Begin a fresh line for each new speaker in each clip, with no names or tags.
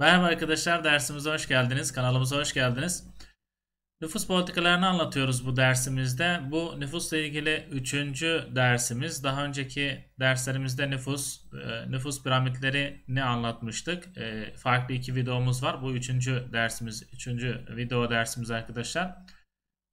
Merhaba arkadaşlar dersimize hoş geldiniz. Kanalımıza hoş geldiniz. Nüfus politikalarını anlatıyoruz bu dersimizde. Bu nüfusla ilgili üçüncü dersimiz. Daha önceki derslerimizde nüfus, e, nüfus piramitleri ne anlatmıştık. E, farklı iki videomuz var. Bu üçüncü dersimiz, üçüncü video dersimiz arkadaşlar.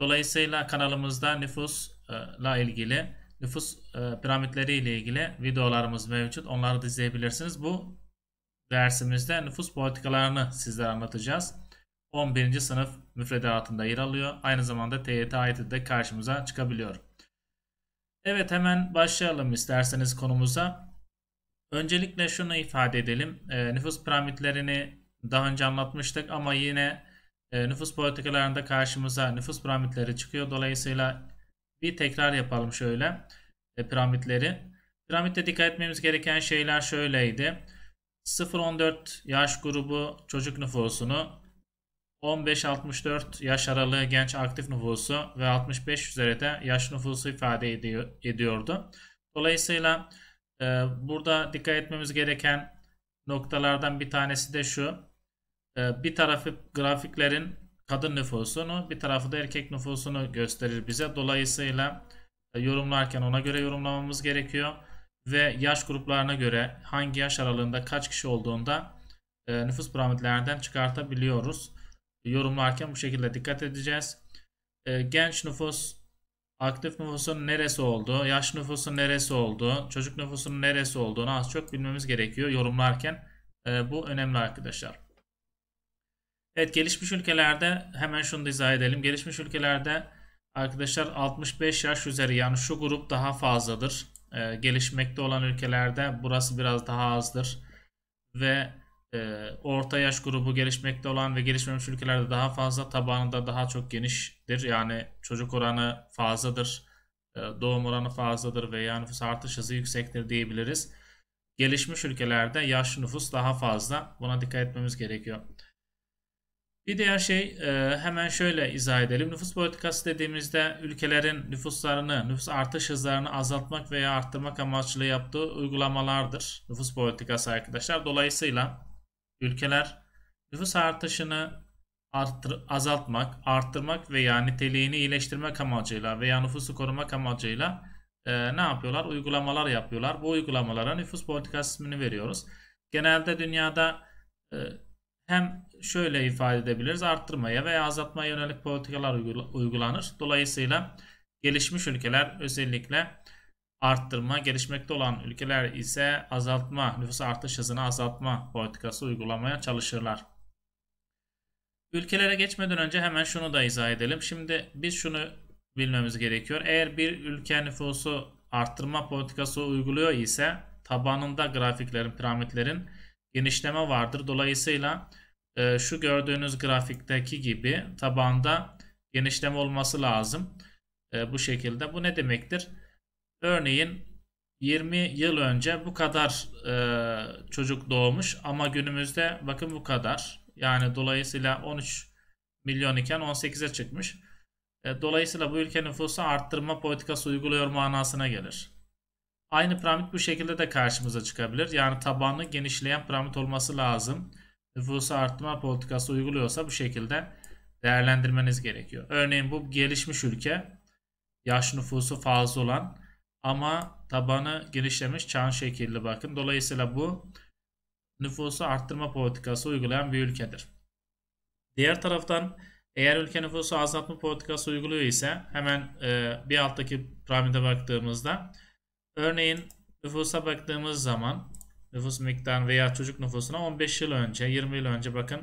Dolayısıyla kanalımızda nüfusla ilgili, nüfus e, piramitleri ile ilgili videolarımız mevcut. Onları da izleyebilirsiniz. Bu dersimizde nüfus politikalarını sizlere anlatacağız. 11. sınıf müfredatında yer alıyor. Aynı zamanda TYT ayeti de karşımıza çıkabiliyor. Evet hemen başlayalım isterseniz konumuza. Öncelikle şunu ifade edelim. E, nüfus piramitlerini daha önce anlatmıştık ama yine e, nüfus politikalarında karşımıza nüfus piramitleri çıkıyor. Dolayısıyla bir tekrar yapalım şöyle e, piramitleri. Piramitte dikkat etmemiz gereken şeyler şöyleydi. 0-14 yaş grubu çocuk nüfusunu 15-64 yaş aralığı genç aktif nüfusu ve 65 üzeri de yaş nüfusu ifade ediyor, ediyordu. Dolayısıyla e, burada dikkat etmemiz gereken noktalardan bir tanesi de şu. E, bir tarafı grafiklerin kadın nüfusunu bir tarafı da erkek nüfusunu gösterir bize. Dolayısıyla e, yorumlarken ona göre yorumlamamız gerekiyor ve yaş gruplarına göre hangi yaş aralığında kaç kişi olduğunda e, nüfus piramidlerinden çıkartabiliyoruz. Yorumlarken bu şekilde dikkat edeceğiz. E, genç nüfus, aktif nüfusun neresi olduğu, yaş nüfusun neresi olduğu, çocuk nüfusun neresi olduğunu az çok bilmemiz gerekiyor yorumlarken. E, bu önemli arkadaşlar. Evet gelişmiş ülkelerde hemen şunu da izah edelim. Gelişmiş ülkelerde arkadaşlar 65 yaş üzeri yani şu grup daha fazladır e, gelişmekte olan ülkelerde burası biraz daha azdır. Ve e, orta yaş grubu gelişmekte olan ve gelişmemiş ülkelerde daha fazla tabanında daha çok genişdir Yani çocuk oranı fazladır, e, doğum oranı fazladır veya nüfus artış hızı yüksektir diyebiliriz. Gelişmiş ülkelerde yaşlı nüfus daha fazla. Buna dikkat etmemiz gerekiyor. Bir diğer şey e, hemen şöyle izah edelim. Nüfus politikası dediğimizde ülkelerin nüfuslarını, nüfus artış hızlarını azaltmak veya arttırmak amaçlı yaptığı uygulamalardır. Nüfus politikası arkadaşlar. Dolayısıyla ülkeler nüfus artışını arttır, azaltmak, arttırmak veya niteliğini iyileştirmek amacıyla veya nüfusu korumak amacıyla e, ne yapıyorlar? Uygulamalar yapıyorlar. Bu uygulamalara nüfus politikası ismini veriyoruz. Genelde dünyada e, hem şöyle ifade edebiliriz. Arttırmaya veya azaltmaya yönelik politikalar uygulanır. Dolayısıyla gelişmiş ülkeler özellikle arttırma, gelişmekte olan ülkeler ise azaltma, nüfus artış hızını azaltma politikası uygulamaya çalışırlar. Ülkelere geçmeden önce hemen şunu da izah edelim. Şimdi biz şunu bilmemiz gerekiyor. Eğer bir ülke nüfusu arttırma politikası uyguluyor ise tabanında grafiklerin, piramitlerin genişleme vardır. Dolayısıyla ee, şu gördüğünüz grafikteki gibi tabanda genişleme olması lazım. Ee, bu şekilde. Bu ne demektir? Örneğin 20 yıl önce bu kadar e, çocuk doğmuş ama günümüzde bakın bu kadar. Yani dolayısıyla 13 milyon iken 18'e çıkmış. E, dolayısıyla bu ülke nüfusu arttırma politikası uyguluyor manasına gelir. Aynı piramit bu şekilde de karşımıza çıkabilir. Yani tabanı genişleyen piramit olması lazım nüfusu arttırma politikası uyguluyorsa bu şekilde değerlendirmeniz gerekiyor. Örneğin bu gelişmiş ülke yaş nüfusu fazla olan ama tabanı genişlemiş çan şekilli bakın. Dolayısıyla bu nüfusu arttırma politikası uygulayan bir ülkedir. Diğer taraftan eğer ülke nüfusu azaltma politikası uyguluyor ise hemen e, bir alttaki piramide baktığımızda örneğin nüfusa baktığımız zaman nüfus miktarı veya çocuk nüfusuna 15 yıl önce 20 yıl önce bakın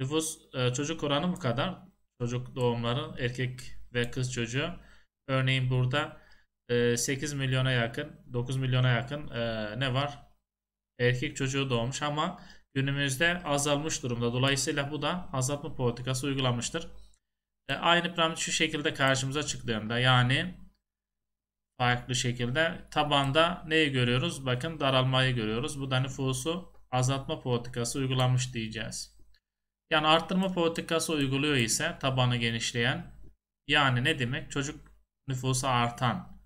nüfus e, çocuk oranı bu kadar çocuk doğumları erkek ve kız çocuğu örneğin burada 8 e, milyona yakın 9 milyona yakın e, ne var erkek çocuğu doğmuş ama günümüzde azalmış durumda dolayısıyla bu da azaltma politikası uygulanmıştır. aynı problem şu şekilde karşımıza çıktığında yani farklı şekilde. Tabanda neyi görüyoruz? Bakın daralmayı görüyoruz. Bu da nüfusu azaltma politikası uygulanmış diyeceğiz. Yani arttırma politikası uyguluyor ise tabanı genişleyen yani ne demek? Çocuk nüfusu artan,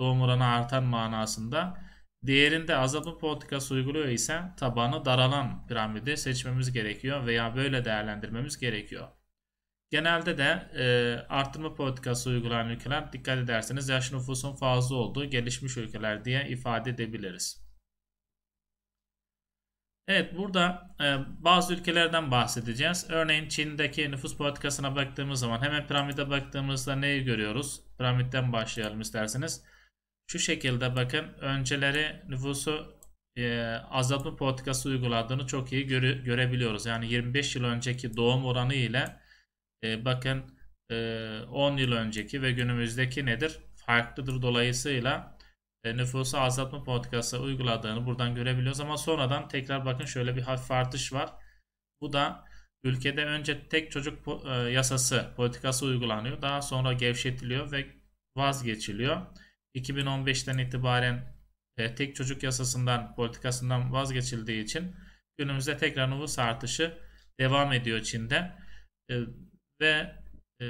doğum oranı artan manasında. Diğerinde azaltma politikası uyguluyor ise tabanı daralan piramidi seçmemiz gerekiyor veya böyle değerlendirmemiz gerekiyor. Genelde de e, artırma politikası uygulayan ülkeler dikkat ederseniz yaş nüfusun fazla olduğu gelişmiş ülkeler diye ifade edebiliriz. Evet burada e, bazı ülkelerden bahsedeceğiz. Örneğin Çin'deki nüfus politikasına baktığımız zaman hemen piramide baktığımızda neyi görüyoruz? Piramitten başlayalım isterseniz. Şu şekilde bakın önceleri nüfusu e, azaltma politikası uyguladığını çok iyi göre, görebiliyoruz. Yani 25 yıl önceki doğum oranı ile e, bakın e, 10 yıl önceki ve günümüzdeki nedir? Farklıdır. Dolayısıyla e, nüfusu azaltma politikası uyguladığını buradan görebiliyoruz. Ama sonradan tekrar bakın şöyle bir hafif artış var. Bu da ülkede önce tek çocuk e, yasası politikası uygulanıyor. Daha sonra gevşetiliyor ve vazgeçiliyor. 2015'ten itibaren e, tek çocuk yasasından politikasından vazgeçildiği için günümüzde tekrar nüfus artışı devam ediyor Çin'de. E, ve e,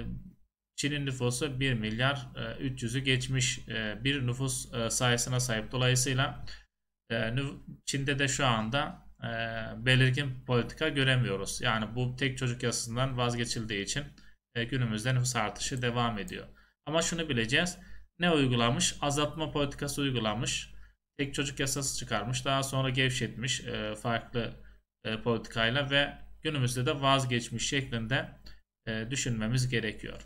Çin'in nüfusu 1 milyar 300'ü e, geçmiş e, bir nüfus e, sayısına sahip. Dolayısıyla Çin'de de şu anda belirgin politika göremiyoruz. Yani bu tek çocuk yasasından vazgeçildiği için günümüzde nüfus artışı devam ediyor. Ama şunu bileceğiz. Ne uygulamış? Azaltma politikası uygulamış. Tek çocuk yasası çıkarmış. Daha sonra gevşetmiş farklı politikayla ve günümüzde de vazgeçmiş şeklinde e, düşünmemiz gerekiyor.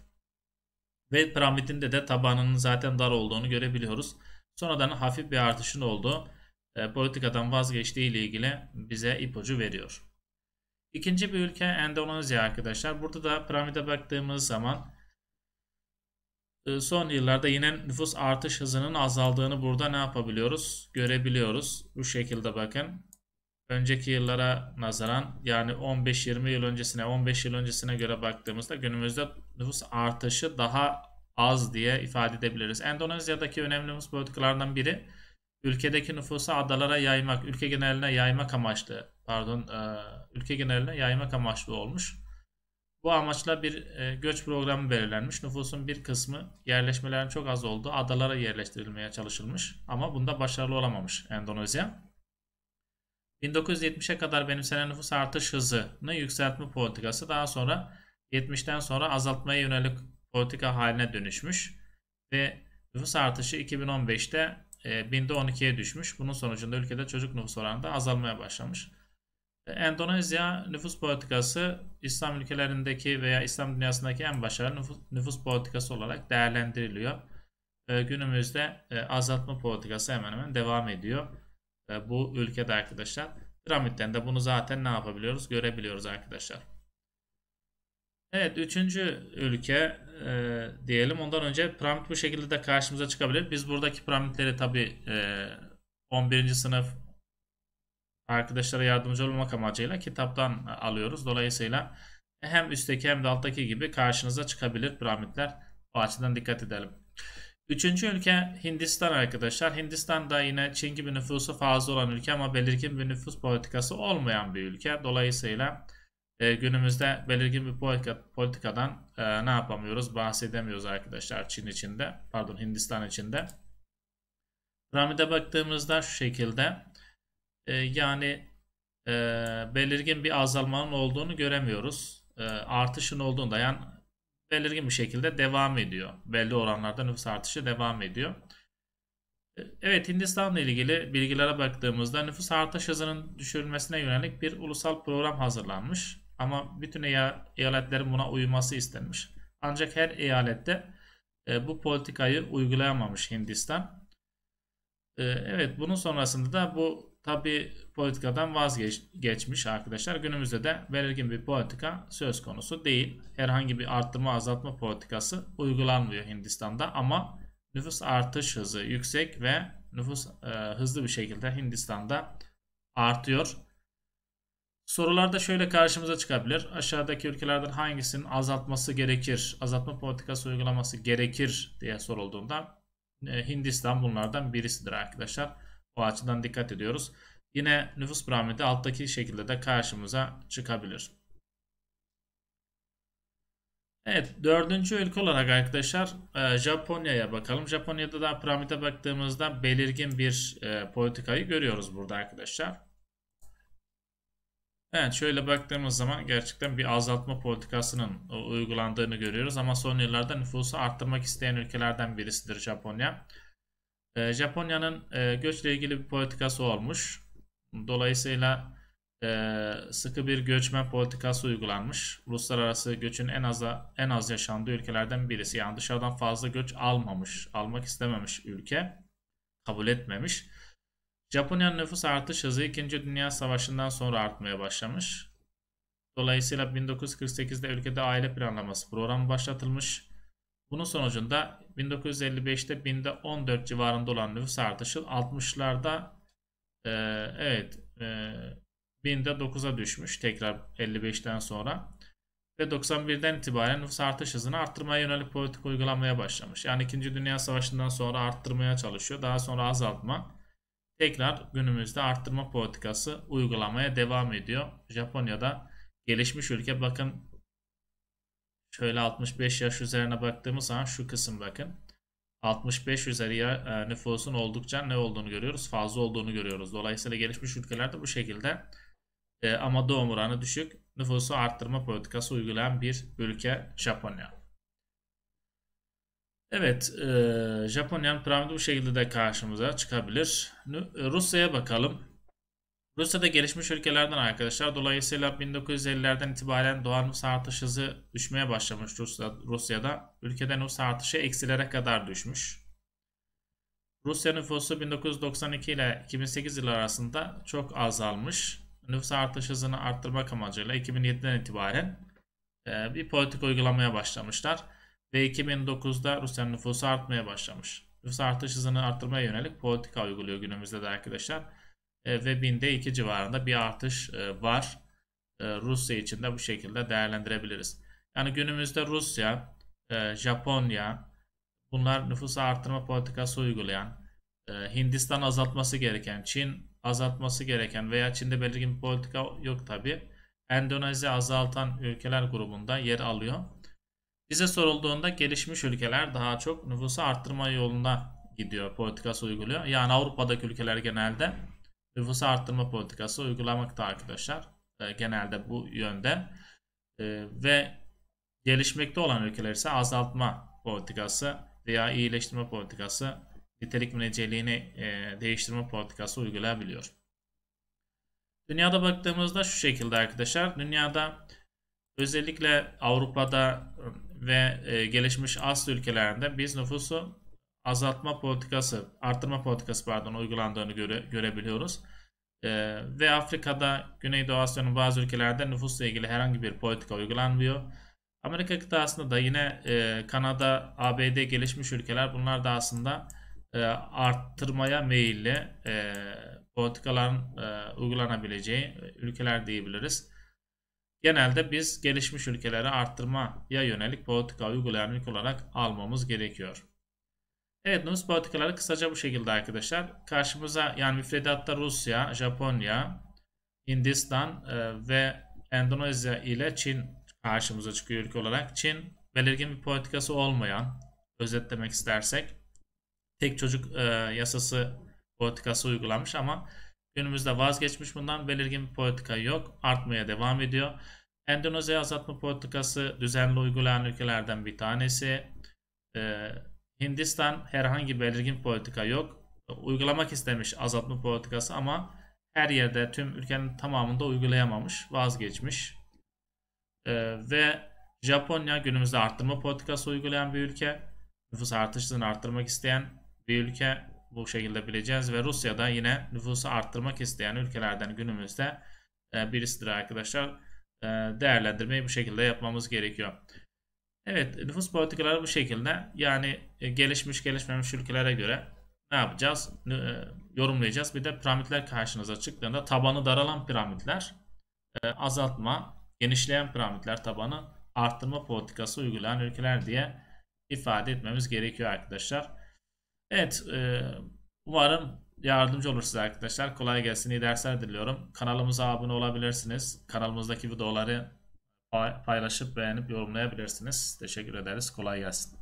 Ve piramidinde de tabanının zaten dar olduğunu görebiliyoruz. Sonradan hafif bir artışın olduğu e, politikadan vazgeçtiği ile ilgili bize ipucu veriyor. İkinci bir ülke Endonezya arkadaşlar. Burada da piramide baktığımız zaman e, son yıllarda yine nüfus artış hızının azaldığını burada ne yapabiliyoruz? Görebiliyoruz. Bu şekilde bakın önceki yıllara nazaran yani 15-20 yıl öncesine 15 yıl öncesine göre baktığımızda günümüzde nüfus artışı daha az diye ifade edebiliriz. Endonezya'daki önemli nüfus politikalarından biri ülkedeki nüfusu adalara yaymak, ülke geneline yaymak amaçlı, pardon, e, ülke geneline yaymak amaçlı olmuş. Bu amaçla bir e, göç programı belirlenmiş. Nüfusun bir kısmı yerleşmelerin çok az olduğu adalara yerleştirilmeye çalışılmış ama bunda başarılı olamamış Endonezya. 1970'e kadar benimsenen nüfus artış hızını yükseltme politikası daha sonra 70'ten sonra azaltmaya yönelik politika haline dönüşmüş ve nüfus artışı 2015'te e, binde 12'ye düşmüş. Bunun sonucunda ülkede çocuk nüfus oranı da azalmaya başlamış. E, Endonezya nüfus politikası İslam ülkelerindeki veya İslam dünyasındaki en başarılı nüfus, nüfus politikası olarak değerlendiriliyor. E, günümüzde e, azaltma politikası hemen hemen devam ediyor e, bu ülkede arkadaşlar. Piramitten de bunu zaten ne yapabiliyoruz? Görebiliyoruz arkadaşlar. Evet üçüncü ülke e, diyelim. Ondan önce piramit bu şekilde de karşımıza çıkabilir. Biz buradaki piramitleri tabi e, 11. sınıf arkadaşlara yardımcı olmak amacıyla kitaptan alıyoruz. Dolayısıyla hem üstteki hem de alttaki gibi karşınıza çıkabilir piramitler. Bu açıdan dikkat edelim. Üçüncü ülke Hindistan arkadaşlar. Hindistan da yine Çin gibi nüfusu fazla olan ülke ama belirgin bir nüfus politikası olmayan bir ülke. Dolayısıyla e, günümüzde belirgin bir politika, politikadan e, ne yapamıyoruz bahsedemiyoruz arkadaşlar Çin içinde pardon Hindistan içinde. Ramide baktığımızda şu şekilde e, yani e, belirgin bir azalmanın olduğunu göremiyoruz. E, artışın olduğunda yani belirgin bir şekilde devam ediyor. Belli oranlarda nüfus artışı devam ediyor. Evet Hindistan'la ilgili bilgilere baktığımızda nüfus artış hızının düşürülmesine yönelik bir ulusal program hazırlanmış. Ama bütün eyaletlerin buna uyması istenmiş. Ancak her eyalette e, bu politikayı uygulayamamış Hindistan. E, evet bunun sonrasında da bu tabi politikadan vazgeçmiş arkadaşlar. Günümüzde de belirgin bir politika söz konusu değil. Herhangi bir arttırma azaltma politikası uygulanmıyor Hindistan'da ama nüfus artış hızı yüksek ve nüfus e, hızlı bir şekilde Hindistan'da artıyor. Sorularda şöyle karşımıza çıkabilir. Aşağıdaki ülkelerden hangisinin azaltması gerekir, azaltma politikası uygulaması gerekir diye sorulduğunda e, Hindistan bunlardan birisidir arkadaşlar. O açıdan dikkat ediyoruz. Yine nüfus piramidi alttaki şekilde de karşımıza çıkabilir. Evet dördüncü ülke olarak arkadaşlar e, Japonya'ya bakalım. Japonya'da da piramide baktığımızda belirgin bir e, politikayı görüyoruz burada arkadaşlar. Evet şöyle baktığımız zaman gerçekten bir azaltma politikasının e, uygulandığını görüyoruz. Ama son yıllarda nüfusu arttırmak isteyen ülkelerden birisidir Japonya. Ee, Japonya'nın e, göçle ilgili bir politikası olmuş. Dolayısıyla e, sıkı bir göçmen politikası uygulanmış. Uluslararası göçün en az en az yaşandığı ülkelerden birisi. Yani dışarıdan fazla göç almamış, almak istememiş ülke. Kabul etmemiş. Japonya'nın nüfus artış hızı 2. Dünya Savaşı'ndan sonra artmaya başlamış. Dolayısıyla 1948'de ülkede aile planlaması programı başlatılmış. Bunun sonucunda 1955'te binde 14 civarında olan nüfus artışı 60'larda e, evet e, binde 9'a düşmüş tekrar 55'ten sonra ve 91'den itibaren nüfus artış hızını arttırmaya yönelik politika uygulamaya başlamış. Yani 2. Dünya Savaşı'ndan sonra arttırmaya çalışıyor. Daha sonra azaltma. Tekrar günümüzde arttırma politikası uygulamaya devam ediyor. Japonya'da gelişmiş ülke bakın Şöyle 65 yaş üzerine baktığımız zaman şu kısım bakın. 65 üzeri e, nüfusun oldukça ne olduğunu görüyoruz? Fazla olduğunu görüyoruz. Dolayısıyla gelişmiş ülkelerde bu şekilde e, ama doğum oranı düşük nüfusu arttırma politikası uygulayan bir ülke Japonya. Evet, e, Japonya'nın piramidi bu şekilde de karşımıza çıkabilir. E, Rusya'ya bakalım. Rusya da gelişmiş ülkelerden arkadaşlar. Dolayısıyla 1950'lerden itibaren doğal nüfus artış hızı düşmeye başlamış Rusya, Rusya'da. Ülkede nüfus artışı eksilere kadar düşmüş. Rusya nüfusu 1992 ile 2008 yılı arasında çok azalmış. Nüfus artış hızını arttırmak amacıyla 2007'den itibaren e, bir politik uygulamaya başlamışlar. Ve 2009'da Rusya'nın nüfusu artmaya başlamış. Nüfus artış hızını arttırmaya yönelik politika uyguluyor günümüzde de arkadaşlar. E, ve binde 2 civarında bir artış e, var. E, Rusya için de bu şekilde değerlendirebiliriz. Yani günümüzde Rusya, Japonya bunlar nüfus artırma politikası uygulayan, Hindistan azaltması gereken, Çin azaltması gereken veya Çin'de belirgin bir politika yok tabi. Endonezya azaltan ülkeler grubunda yer alıyor. Bize sorulduğunda gelişmiş ülkeler daha çok nüfusu arttırma yolunda gidiyor, politikası uyguluyor. Yani Avrupa'daki ülkeler genelde nüfusu arttırma politikası uygulamakta arkadaşlar. E, genelde bu yönde. E, ve gelişmekte olan ülkeler ise azaltma politikası veya iyileştirme politikası nitelik müneceliğini e, değiştirme politikası uygulayabiliyor. Dünyada baktığımızda şu şekilde arkadaşlar. Dünyada özellikle Avrupa'da ve e, gelişmiş Asya ülkelerinde biz nüfusu azaltma politikası, artırma politikası pardon uygulandığını göre, görebiliyoruz. E, ve Afrika'da, Güneydoğu Asya'nın bazı ülkelerde nüfusla ilgili herhangi bir politika uygulanmıyor. Amerika kıtasında da yine e, Kanada, ABD gelişmiş ülkeler bunlar da aslında e, arttırmaya meyilli e, politikaların e, uygulanabileceği ülkeler diyebiliriz. Genelde biz gelişmiş ülkelere arttırmaya yönelik politika uygulayan ülke olarak almamız gerekiyor. Evet, Eridonus politikaları kısaca bu şekilde arkadaşlar. Karşımıza yani müfredatta Rusya, Japonya, Hindistan e, ve Endonezya ile Çin karşımıza çıkıyor ülke olarak. Çin belirgin bir politikası olmayan, özetlemek istersek tek çocuk e, yasası politikası uygulamış ama günümüzde vazgeçmiş bundan belirgin bir politika yok. Artmaya devam ediyor. Endonezya azaltma politikası düzenli uygulayan ülkelerden bir tanesi. E, Hindistan herhangi belirgin politika yok. Uygulamak istemiş azaltma politikası ama her yerde tüm ülkenin tamamında uygulayamamış, vazgeçmiş. Ee, ve Japonya günümüzde arttırma politikası uygulayan bir ülke. Nüfus artışını arttırmak isteyen bir ülke bu şekilde bileceğiz. Ve Rusya da yine nüfusu arttırmak isteyen ülkelerden günümüzde e, birisidir arkadaşlar. E, değerlendirmeyi bu şekilde yapmamız gerekiyor. Evet nüfus politikaları bu şekilde. Yani e, gelişmiş gelişmemiş ülkelere göre ne yapacağız? E, yorumlayacağız. Bir de piramitler karşınıza çıktığında tabanı daralan piramitler e, azaltma, genişleyen piramitler tabanı arttırma politikası uygulayan ülkeler diye ifade etmemiz gerekiyor arkadaşlar. Evet umarım yardımcı olur size arkadaşlar. Kolay gelsin. iyi dersler diliyorum. Kanalımıza abone olabilirsiniz. Kanalımızdaki videoları paylaşıp beğenip yorumlayabilirsiniz. Teşekkür ederiz. Kolay gelsin.